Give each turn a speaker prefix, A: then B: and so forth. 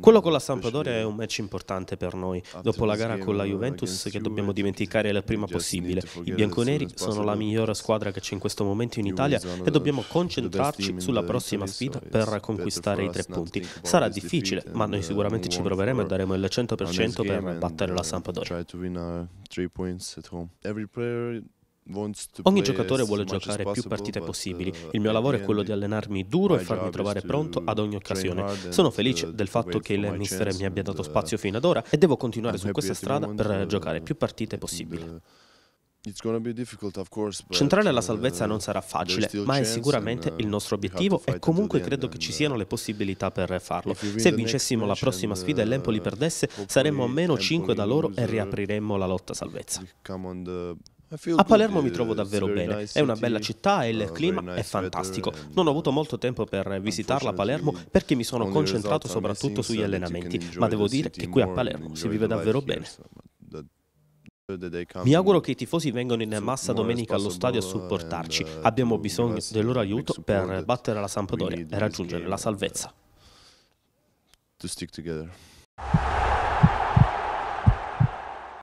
A: Quello uh, con la Sampdoria è uh, un match importante per noi. Dopo la gara con la uh, Juventus che dobbiamo dimenticare il prima possibile. I bianconeri sono la migliore squadra che c'è in questo momento in Italia e dobbiamo concentrarci sulla prossima sfida per conquistare i tre punti. Sarà difficile, ma noi sicuramente ci proveremo e daremo il 100% per battere la Sampdoria. Ogni giocatore vuole giocare più partite possibili. Uh, il mio lavoro è quello di allenarmi duro e farmi trovare pronto ad ogni occasione. Sono felice uh, del fatto che il mister mi abbia dato uh, spazio fino ad ora e devo continuare su questa strada per giocare più partite possibili. Centrare la salvezza non sarà facile, ma è sicuramente il nostro obiettivo e comunque credo che ci siano le possibilità per farlo. Se vincessimo la prossima sfida e l'Empoli perdesse, saremmo a meno 5 da loro e riapriremmo la lotta salvezza. A Palermo mi trovo davvero bene, è una bella città e il clima è fantastico. Non ho avuto molto tempo per visitarla a Palermo perché mi sono concentrato soprattutto sugli allenamenti, ma devo dire che qui a Palermo si vive davvero bene. Mi auguro che i tifosi vengano in massa domenica allo stadio a supportarci. Uh, Abbiamo bisogno del loro aiuto per battere la Sampdoria e raggiungere la uh, salvezza. To stick together.